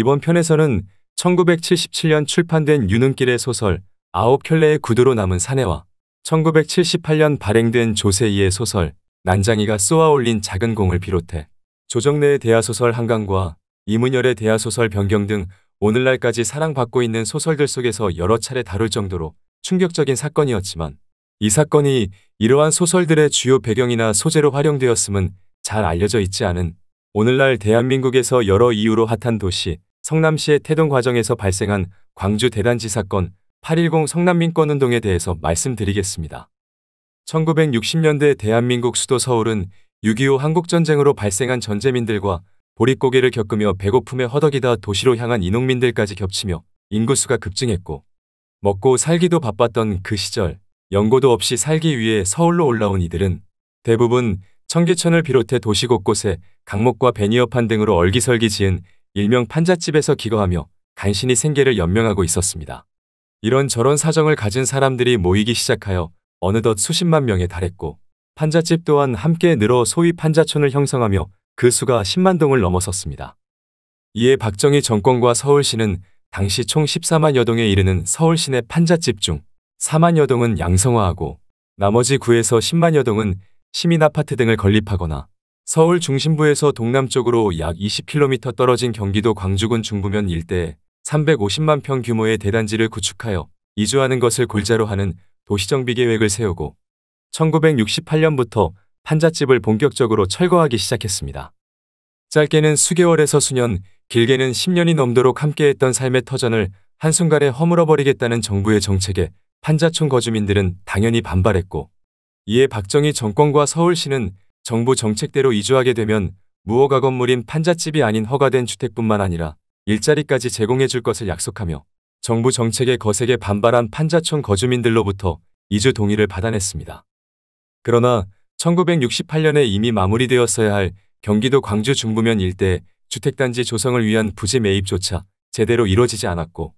이번 편에서는 1977년 출판된 유능길의 소설 아홉 켤레의 구두로 남은 사내와 1978년 발행된 조세희의 소설 난장이가 쏘아올린 작은 공을 비롯해 조정래의 대하소설 한강과 이문열의 대하소설 변경 등 오늘날까지 사랑받고 있는 소설들 속에서 여러 차례 다룰 정도로 충격적인 사건이었지만 이 사건이 이러한 소설들의 주요 배경이나 소재로 활용되었음은 잘 알려져 있지 않은 오늘날 대한민국에서 여러 이유로 핫한 도시 성남시의 태동 과정에서 발생한 광주 대단지 사건 8.10 성남민권운동에 대해서 말씀드리겠습니다. 1960년대 대한민국 수도 서울은 6.25 한국전쟁으로 발생한 전재민들과 보릿고개를 겪으며 배고픔에 허덕이다 도시로 향한 이농민들까지 겹치며 인구수가 급증했고 먹고 살기도 바빴던 그 시절 연고도 없이 살기 위해 서울로 올라온 이들은 대부분 청계천을 비롯해 도시 곳곳에 강목과 베니어판 등으로 얼기설기 지은 일명 판잣집에서 기거하며 간신히 생계를 연명하고 있었습니다. 이런저런 사정을 가진 사람들이 모이기 시작하여 어느덧 수십만 명에 달했고 판잣집 또한 함께 늘어 소위 판자촌을 형성하며 그 수가 10만 동을 넘어섰습니다. 이에 박정희 정권과 서울시는 당시 총 14만 여동에 이르는 서울시내 판잣집 중 4만 여동은 양성화하고 나머지 9에서 10만 여동은 시민아파트 등을 건립하거나 서울 중심부에서 동남쪽으로 약 20km 떨어진 경기도 광주군 중부면 일대에 350만 평 규모의 대단지를 구축하여 이주하는 것을 골자로 하는 도시정비 계획을 세우고 1968년부터 판잣집을 본격적으로 철거하기 시작했습니다. 짧게는 수개월에서 수년, 길게는 10년이 넘도록 함께했던 삶의 터전을 한순간에 허물어버리겠다는 정부의 정책에 판자촌 거주민들은 당연히 반발했고 이에 박정희 정권과 서울시는 정부 정책대로 이주하게 되면 무허가 건물인 판잣집이 아닌 허가된 주택뿐만 아니라 일자리까지 제공해 줄 것을 약속하며 정부 정책의 거세게 반발한 판자촌 거주민들로부터 이주 동의를 받아냈습니다. 그러나 1968년에 이미 마무리되었어야 할 경기도 광주 중부면 일대 주택단지 조성을 위한 부지 매입조차 제대로 이루어지지 않았고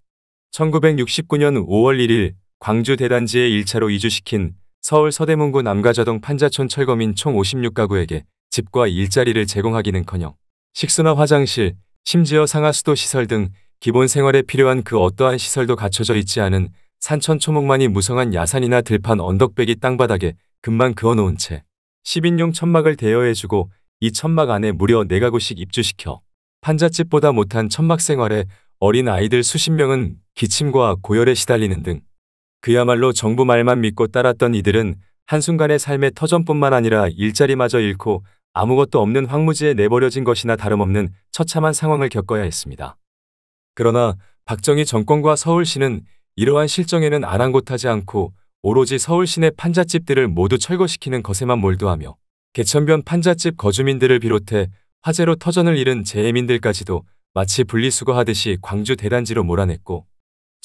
1969년 5월 1일 광주 대단지에 1차로 이주시킨 서울 서대문구 남가자동 판자촌 철거민 총 56가구에게 집과 일자리를 제공하기는커녕 식수나 화장실, 심지어 상하수도 시설 등 기본 생활에 필요한 그 어떠한 시설도 갖춰져 있지 않은 산천 초목만이 무성한 야산이나 들판 언덕배기 땅바닥에 금방 그어놓은 채 10인용 천막을 대여해주고 이 천막 안에 무려 4가구씩 입주시켜 판잣집보다 못한 천막 생활에 어린 아이들 수십 명은 기침과 고열에 시달리는 등 그야말로 정부 말만 믿고 따랐던 이들은 한순간에 삶의 터전뿐만 아니라 일자리마저 잃고 아무것도 없는 황무지에 내버려진 것이나 다름없는 처참한 상황을 겪어야 했습니다. 그러나 박정희 정권과 서울시는 이러한 실정에는 아랑곳하지 않고 오로지 서울시내 판잣집들을 모두 철거시키는 것에만 몰두하며 개천변 판잣집 거주민들을 비롯해 화재로 터전을 잃은 재해민들까지도 마치 분리수거하듯이 광주 대단지로 몰아냈고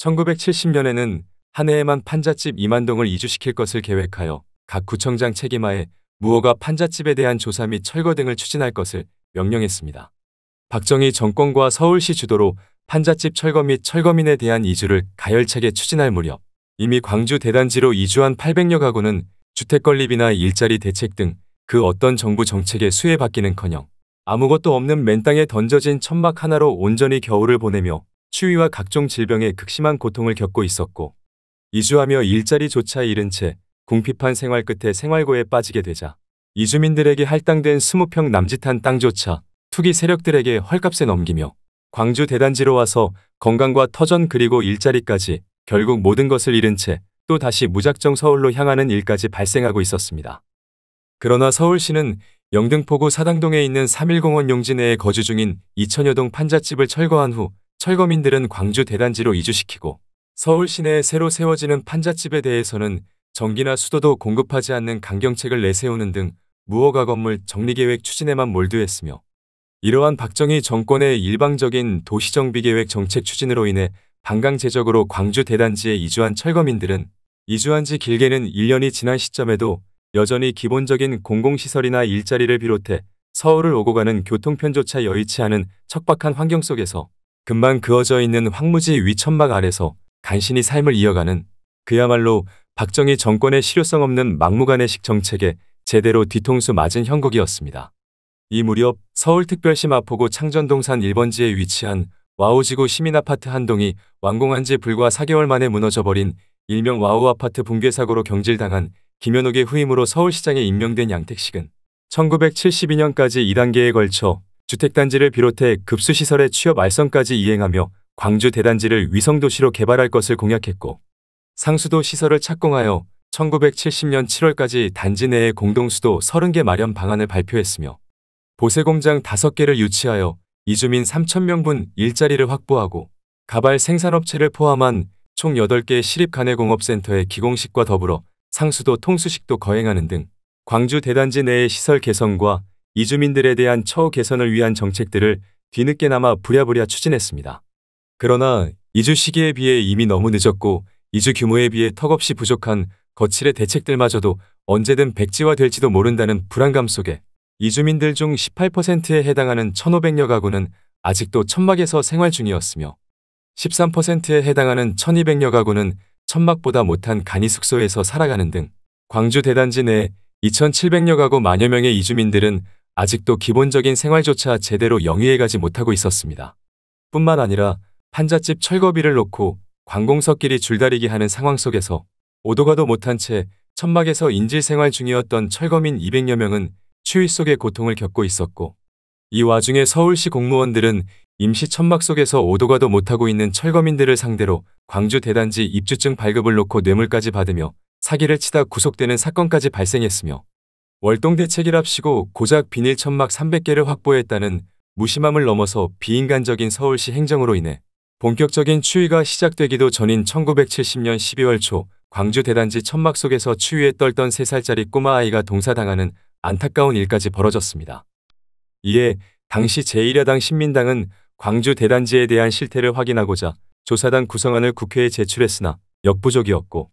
1970년에는 한 해에만 판잣집 2만동을 이주시킬 것을 계획하여 각 구청장 책임하에 무허가 판잣집에 대한 조사 및 철거 등을 추진할 것을 명령했습니다. 박정희 정권과 서울시 주도로 판잣집 철거 및 철거민에 대한 이주를 가열차게 추진할 무렵 이미 광주 대단지로 이주한 800여 가구는 주택 건립이나 일자리 대책 등 그 어떤 정부 정책에 수혜받기는커녕 아무것도 없는 맨 땅에 던져진 천막 하나로 온전히 겨울을 보내며 추위와 각종 질병에 극심한 고통을 겪고 있었고 이주하며 일자리조차 잃은 채 궁핍한 생활 끝에 생활고에 빠지게 되자 이주민들에게 할당된 20평 남짓한 땅조차 투기 세력들에게 헐값에 넘기며 광주 대단지로 와서 건강과 터전 그리고 일자리까지 결국 모든 것을 잃은 채 또 다시 무작정 서울로 향하는 일까지 발생하고 있었습니다. 그러나 서울시는 영등포구 사당동에 있는 3.1공원 용지 내에 거주 중인 이천여동 판잣집을 철거한 후 철거민들은 광주 대단지로 이주시키고 서울 시내에 새로 세워지는 판잣집에 대해서는 전기나 수도도 공급하지 않는 강경책을 내세우는 등 무허가 건물 정리계획 추진에만 몰두했으며 이러한 박정희 정권의 일방적인 도시정비계획 정책 추진으로 인해 방강제적으로 광주 대단지에 이주한 철거민들은 이주한 지 길게는 1년이 지난 시점에도 여전히 기본적인 공공시설이나 일자리를 비롯해 서울을 오고 가는 교통편조차 여의치 않은 척박한 환경 속에서 금방 그어져 있는 황무지 위천막 아래서 간신히 삶을 이어가는 그야말로 박정희 정권의 실효성 없는 막무가내식 정책에 제대로 뒤통수 맞은 형국이었습니다. 이 무렵 서울특별시 마포구 창전동산 1번지에 위치한 와우지구 시민아파트 한 동이 완공한 지 불과 4개월 만에 무너져버린 일명 와우아파트 붕괴사고로 경질당한 김현욱의 후임으로 서울시장에 임명된 양택식은 1972년까지 2단계에 걸쳐 주택단지를 비롯해 급수시설의 취업 알선까지 이행하며 광주 대단지를 위성도시로 개발할 것을 공약했고 상수도 시설을 착공하여 1970년 7월까지 단지 내에 공동수도 30개 마련 방안을 발표했으며 보세공장 5개를 유치하여 이주민 3천명분 일자리를 확보하고 가발 생산업체를 포함한 총 8개의 시립간내공업센터의 기공식과 더불어 상수도 통수식도 거행하는 등 광주 대단지 내의 시설 개선과 이주민들에 대한 처우 개선을 위한 정책들을 뒤늦게나마 부랴부랴 추진했습니다. 그러나 이주 시기에 비해 이미 너무 늦었고 이주 규모에 비해 턱없이 부족한 거칠의 대책들마저도 언제든 백지화될지도 모른다는 불안감 속에 이주민들 중 18%에 해당하는 1,500여 가구는 아직도 천막에서 생활 중이었으며 13%에 해당하는 1,200여 가구는 천막보다 못한 간이 숙소에서 살아가는 등 광주 대단지 내 2,700여 가구 만여 명의 이주민들은 아직도 기본적인 생활조차 제대로 영위해가지 못하고 있었습니다. 뿐만 아니라 판잣집 철거비를 놓고 관공서끼리 줄다리기 하는 상황 속에서 오도가도 못한 채 천막에서 인질생활 중이었던 철거민 200여 명은 추위 속에 고통을 겪고 있었고 이 와중에 서울시 공무원들은 임시 천막 속에서 오도가도 못하고 있는 철거민들을 상대로 광주 대단지 입주증 발급을 놓고 뇌물까지 받으며 사기를 치다 구속되는 사건까지 발생했으며 월동대책이랍시고 고작 비닐 천막 300개를 확보했다는 무심함을 넘어서 비인간적인 서울시 행정으로 인해 본격적인 추위가 시작되기도 전인 1970년 12월 초 광주 대단지 천막 속에서 추위에 떨던 3살짜리 꼬마아이가 동사당하는 안타까운 일까지 벌어졌습니다. 이에 당시 제1야당 신민당은 광주 대단지에 대한 실태를 확인하고자 조사단 구성안을 국회에 제출했으나 역부족이었고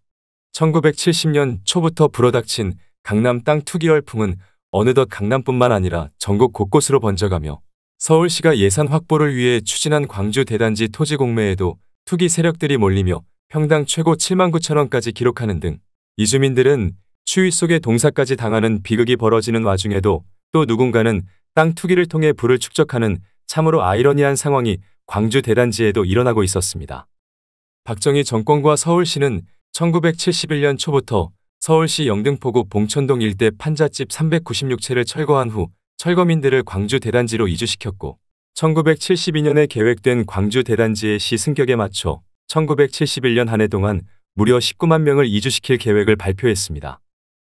1970년 초부터 불어닥친 강남 땅 투기 열풍은 어느덧 강남뿐만 아니라 전국 곳곳으로 번져가며 서울시가 예산 확보를 위해 추진한 광주 대단지 토지 공매에도 투기 세력들이 몰리며 평당 최고 7만 9천 원까지 기록하는 등 이주민들은 추위 속에 동사까지 당하는 비극이 벌어지는 와중에도 또 누군가는 땅 투기를 통해 부를 축적하는 참으로 아이러니한 상황이 광주 대단지에도 일어나고 있었습니다. 박정희 정권과 서울시는 1971년 초부터 서울시 영등포구 봉천동 일대 판잣집 396채를 철거한 후 철거민들을 광주 대단지로 이주시켰고 1972년에 계획된 광주 대단지의 시 승격에 맞춰 1971년 한 해 동안 무려 19만 명을 이주시킬 계획을 발표했습니다.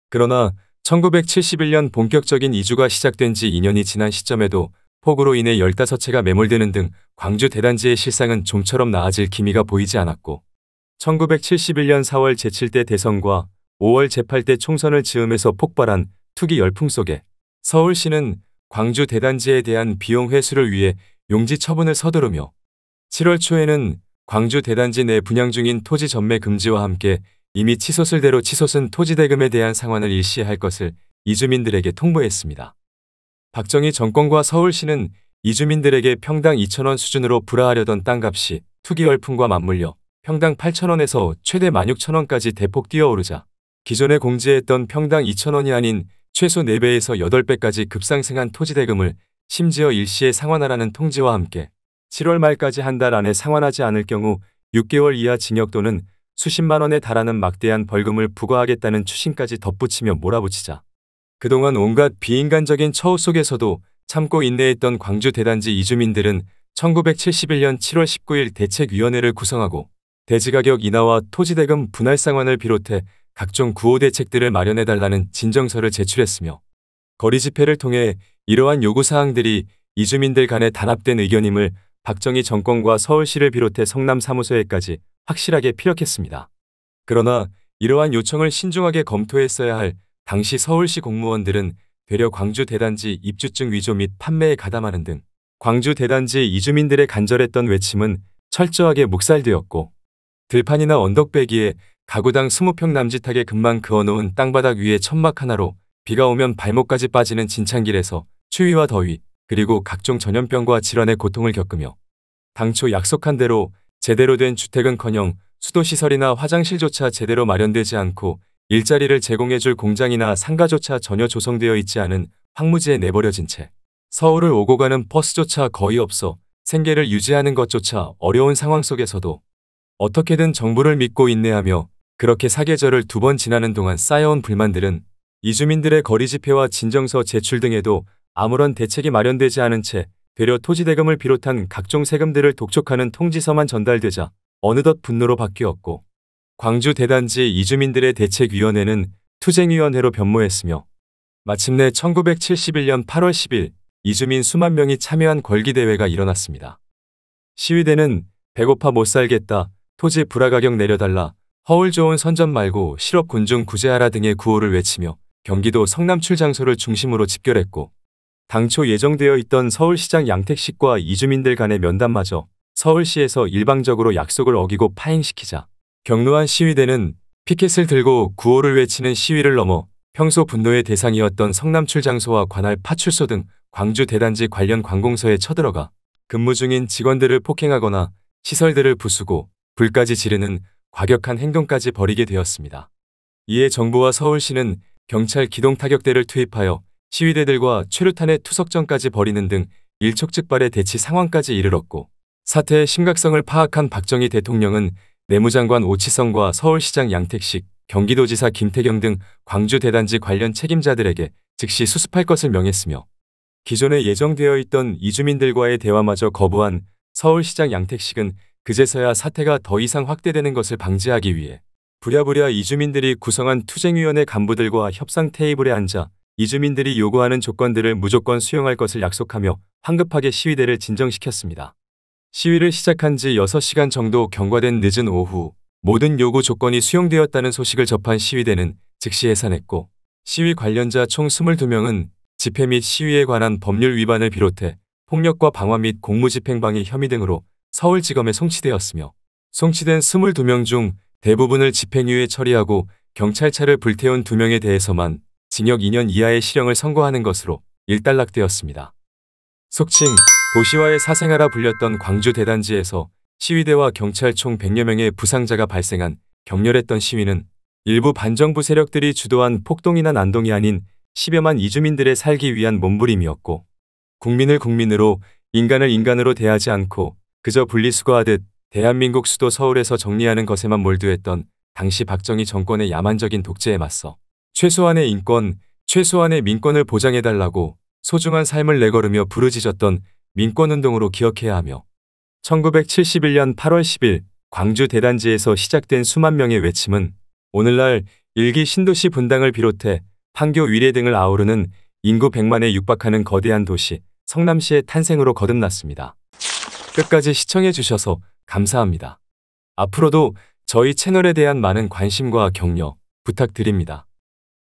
그러나 1971년 본격적인 이주가 시작된 지 2년이 지난 시점에도 폭우로 인해 15채가 매몰되는 등 광주 대단지의 실상은 좀처럼 나아질 기미가 보이지 않았고 1971년 4월 제7대 대선과 5월 제8대 총선을 지음에서 폭발한 투기 열풍 속에 서울시는 광주 대단지에 대한 비용 회수를 위해 용지 처분을 서두르며 7월 초에는 광주 대단지 내 분양 중인 토지 전매 금지와 함께 이미 치솟을대로 치솟은 토지 대금에 대한 상환을 일시할 것을 이주민들에게 통보했습니다. 박정희 정권과 서울시는 이주민들에게 평당 2천원 수준으로 불화하려던 땅값이 투기 열풍과 맞물려 평당 8천원에서 최대 16,000원까지 대폭 뛰어오르자 기존에 공지했던 평당 2천원이 아닌 최소 4배에서 8배까지 급상승한 토지대금을 심지어 일시에 상환하라는 통지와 함께 7월 말까지 한 달 안에 상환하지 않을 경우 6개월 이하 징역 또는 수십만 원에 달하는 막대한 벌금을 부과하겠다는 추신까지 덧붙이며 몰아붙이자 그동안 온갖 비인간적인 처우 속에서도 참고 인내했던 광주 대단지 이주민들은 1971년 7월 19일 대책위원회를 구성하고 대지가격 인하와 토지대금 분할 상환을 비롯해 각종 구호 대책들을 마련해달라는 진정서를 제출했으며 거리 집회를 통해 이러한 요구사항들이 이주민들 간의 단합된 의견임을 박정희 정권과 서울시를 비롯해 성남 사무소에까지 확실하게 피력했습니다. 그러나 이러한 요청을 신중하게 검토했어야 할 당시 서울시 공무원들은 되려 광주 대단지 입주증 위조 및 판매에 가담하는 등 광주 대단지 이주민들의 간절했던 외침은 철저하게 묵살되었고 들판이나 언덕배기에 가구당 20평 남짓하게 금방 그어놓은 땅바닥 위에 천막 하나로 비가 오면 발목까지 빠지는 진창길에서 추위와 더위 그리고 각종 전염병과 질환의 고통을 겪으며 당초 약속한 대로 제대로 된 주택은커녕 수도시설이나 화장실조차 제대로 마련되지 않고 일자리를 제공해줄 공장이나 상가조차 전혀 조성되어 있지 않은 황무지에 내버려진 채 서울을 오고 가는 버스조차 거의 없어 생계를 유지하는 것조차 어려운 상황 속에서도 어떻게든 정부를 믿고 인내하며 그렇게 사계절을 두 번 지나는 동안 쌓여온 불만들은 이주민들의 거리 집회와 진정서 제출 등에도 아무런 대책이 마련되지 않은 채 되려 토지대금을 비롯한 각종 세금들을 독촉하는 통지서만 전달되자 어느덧 분노로 바뀌었고 광주 대단지 이주민들의 대책위원회는 투쟁위원회로 변모했으며 마침내 1971년 8월 10일 이주민 수만 명이 참여한 궐기대회가 일어났습니다. 시위대는 배고파 못 살겠다, 토지 불화가격 내려달라, 허울 좋은 선전 말고 실업 군중 구제하라 등의 구호를 외치며 경기도 성남 출장소를 중심으로 집결했고 당초 예정되어 있던 서울시장 양택식과 이주민들 간의 면담마저 서울시에서 일방적으로 약속을 어기고 파행시키자 경로한 시위대는 피켓을 들고 구호를 외치는 시위를 넘어 평소 분노의 대상이었던 성남 출장소와 관할 파출소 등 광주 대단지 관련 관공서에 쳐들어가 근무 중인 직원들을 폭행하거나 시설들을 부수고 불까지 지르는 과격한 행동까지 벌이게 되었습니다. 이에 정부와 서울시는 경찰 기동 타격대를 투입하여 시위대들과 최루탄의 투석전까지 벌이는 등 일촉즉발의 대치 상황까지 이르렀고 사태의 심각성을 파악한 박정희 대통령은 내무장관 오치성과 서울시장 양택식, 경기도지사 김태경 등 광주 대단지 관련 책임자들에게 즉시 수습할 것을 명했으며 기존에 예정되어 있던 이주민들과의 대화마저 거부한 서울시장 양택식은 그제서야 사태가 더 이상 확대되는 것을 방지하기 위해 부랴부랴 이주민들이 구성한 투쟁위원회 간부들과 협상 테이블에 앉아 이주민들이 요구하는 조건들을 무조건 수용할 것을 약속하며 황급하게 시위대를 진정시켰습니다. 시위를 시작한 지 6시간 정도 경과된 늦은 오후 모든 요구 조건이 수용되었다는 소식을 접한 시위대는 즉시 해산했고 시위 관련자 총 22명은 집회 및 시위에 관한 법률 위반을 비롯해 폭력과 방화 및 공무집행방해 혐의 등으로 서울지검에 송치되었으며 송치된 22명 중 대부분을 집행유예 처리하고 경찰차를 불태운 2명에 대해서만 징역 2년 이하의 실형을 선고하는 것으로 일단락되었습니다. 속칭 도시화의 사생아라 불렸던 광주 대단지에서 시위대와 경찰 총 100여 명의 부상자가 발생한 격렬했던 시위는 일부 반정부 세력들이 주도한 폭동이나 난동이 아닌 10여만 이주민들의 살기 위한 몸부림이었고 국민을 국민으로 인간을 인간으로 대하지 않고 그저 분리수거하듯 대한민국 수도 서울에서 정리하는 것에만 몰두했던 당시 박정희 정권의 야만적인 독재에 맞서 최소한의 인권, 최소한의 민권을 보장해달라고 소중한 삶을 내걸으며 부르짖었던 민권운동으로 기억해야 하며 1971년 8월 10일 광주 대단지에서 시작된 수만 명의 외침은 오늘날 일기 신도시 분당을 비롯해 판교 위례 등을 아우르는 인구 100만에 육박하는 거대한 도시 성남시의 탄생으로 거듭났습니다. 끝까지 시청해주셔서 감사합니다. 앞으로도 저희 채널에 대한 많은 관심과 격려 부탁드립니다.